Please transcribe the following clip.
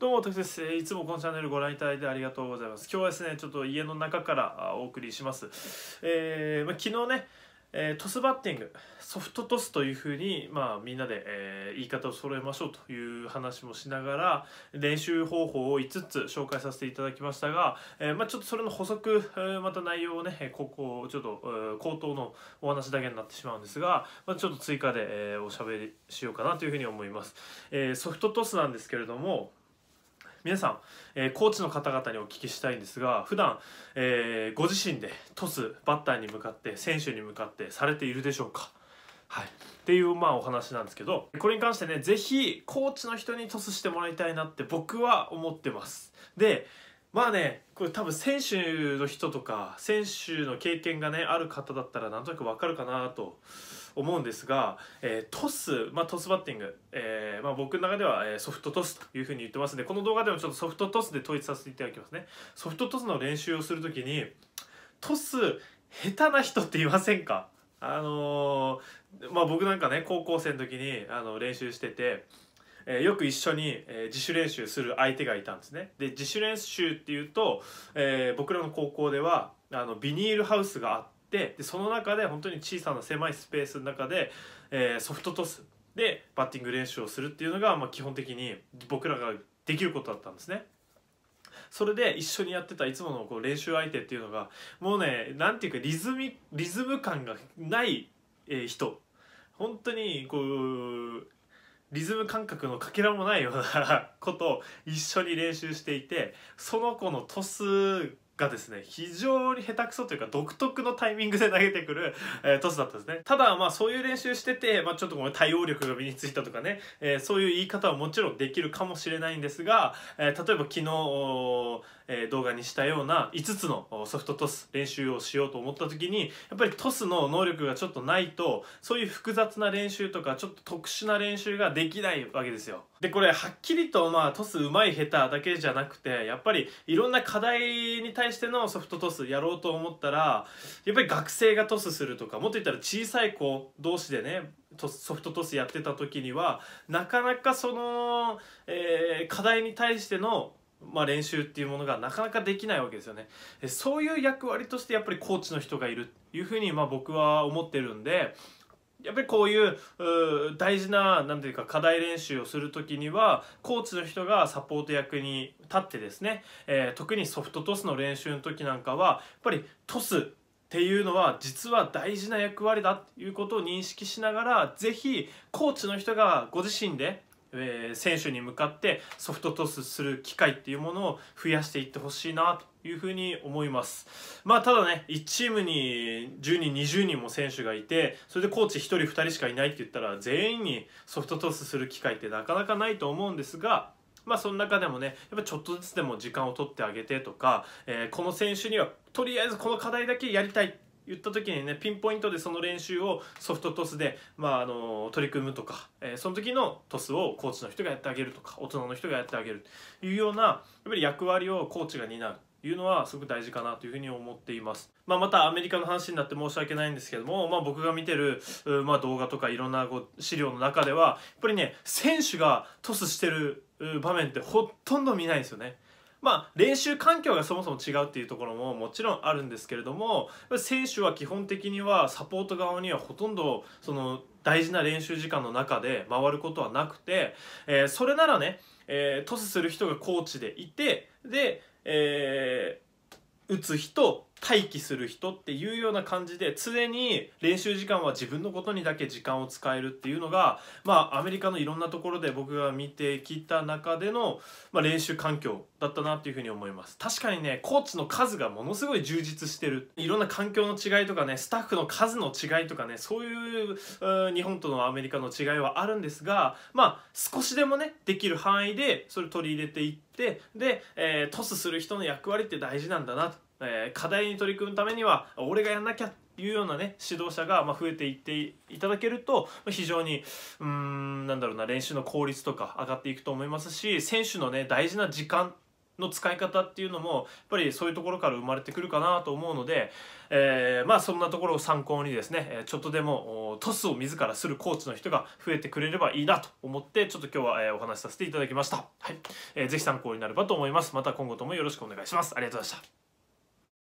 どうも、徳です。いつもこのチャンネルご覧いただいてありがとうございます。今日はですね、ちょっと家の中からお送りします。えー、まあ、昨日ね、えー、トスバッティング、ソフトトスというふうに、まあ、みんなで、えー、言い方を揃えましょうという話もしながら、練習方法を5つ紹介させていただきましたが、えー、まあ、ちょっとそれの補足、また内容をね、ここ、ちょっと、えー、口頭のお話だけになってしまうんですが、まあ、ちょっと追加で、えー、おしゃべりしようかなというふうに思います。えー、ソフトトスなんですけれども、皆さん、えー、コーチの方々にお聞きしたいんですが普段、えー、ご自身でトスバッターに向かって選手に向かってされているでしょうかはい、っていうまあお話なんですけどこれに関してね是非コーチの人にトスしてもらいたいなって僕は思ってます。でまあねこれ多分選手の人とか選手の経験がねある方だったらなんとなくわかるかなと思うんですが、えー、トス、まあ、トスバッティング、えーまあ、僕の中では、えー、ソフトトスというふうに言ってますんでこの動画でもちょっとソフトトスで統一させていただきますねソフトトスの練習をするときにトス下手な人って言いませんかあのー、まあ僕なんかね高校生の時にあの練習してて、えー、よく一緒に、えー、自主練習する相手がいたんですねで自主練習っていうと、え僕らの高校ではあのビニールハウスがあってってでその中で本当に小さな狭いスペースの中で、えー、ソフトトスでバッティング練習をするっていうのが、まあ、基本的に僕らができることだったんですね。それで一緒にやってたいつものこう練習相手っていうのがもうね何ていうかリズムリズム感がない、えー、人本当にこうリズム感覚のかけらもないようなことを一緒に練習していてその子のトスがですね、非常に下手くそというか独特のタイミングで投げてくる、えー、トスだったんですね。ただ、まあそういう練習してて、まあちょっとこの対応力が身についたとかね、えー、そういう言い方はもちろんできるかもしれないんですが、えー、例えば昨日、え動画にしたような5つのソフトトス練習をしようと思った時にやっぱりトスの能力がちょっとないとそういう複雑な練習とかちょっと特殊な練習ができないわけですよ。でこれはっきりとまあトスうまい下手だけじゃなくてやっぱりいろんな課題に対してのソフトトスやろうと思ったらやっぱり学生がトスするとかもっと言ったら小さい子同士でねソフトトスやってた時にはなかなかその、えー、課題に対してのまあ、練習っていうものがなかなかできないわけですよね。そういう役割としてやっぱりコーチの人がいるっていうふうにまあ僕は思ってるんで、やっぱりこういう大事な何ていうか課題練習をする時にはコーチの人がサポート役に立ってですね、えー、特にソフトトスの練習の時なんかはやっぱりトスっていうのは実は大事な役割だっていうことを認識しながら是非コーチの人がご自身でえー、選手に向かってソフトトスする機会っていうものを増やしていってほしいなというふうに思います。まあただね、1チームに10人、20人も選手がいて、それでコーチ1人、2人しかいないって言ったら、全員にソフトトスする機会ってなかなかないと思うんですが、まあその中でもね、やっぱちょっとずつでも時間を取ってあげてとか、えー、この選手にはとりあえずこの課題だけやりたい言った時にねピンポイントでその練習をソフトトスで、まあ、あの取り組むとか、えー、その時のトスをコーチの人がやってあげるとか大人の人がやってあげるというようなやっぱり役割をコーチが担ういうのはすごく大事かなというふに思っています。まあ、またアメリカの話になって申し訳ないんですけども、まあ、僕が見てる、まあ、動画とかいろんな資料の中ではやっぱりね選手がトスしてる場面ってほとんど見ないんですよね。まあ、練習環境がそもそも違うっていうところももちろんあるんですけれども選手は基本的にはサポート側にはほとんどその大事な練習時間の中で回ることはなくて、えー、それならね、えー、トスする人がコーチでいてで、えー、打つ人待機する人っていうような感じで常に練習時間は自分のことにだけ時間を使えるっていうのがまあアメリカのいろんなところで僕が見てきた中での、まあ、練習環境だったなっていうふうに思います確かにねコーチの数がものすごい充実してるいろんな環境の違いとかねスタッフの数の違いとかねそういう日本とのアメリカの違いはあるんですがまあ少しでもねできる範囲でそれ取り入れていってで、えー、トスする人の役割って大事なんだなとえ課題に取り組むためには俺がやんなきゃっていうようなね指導者がま増えていっていただけると非常にうんなんだろうな練習の効率とか上がっていくと思いますし選手のね大事な時間の使い方っていうのもやっぱりそういうところから生まれてくるかなと思うので、えー、まあそんなところを参考にですねちょっとでもトスを自らするコーチの人が増えてくれればいいなと思ってちょっと今日はお話しさせていただきました、はいえー、ぜひ参考になればと思いますまた今後ともよろしくお願いしますありがとうございました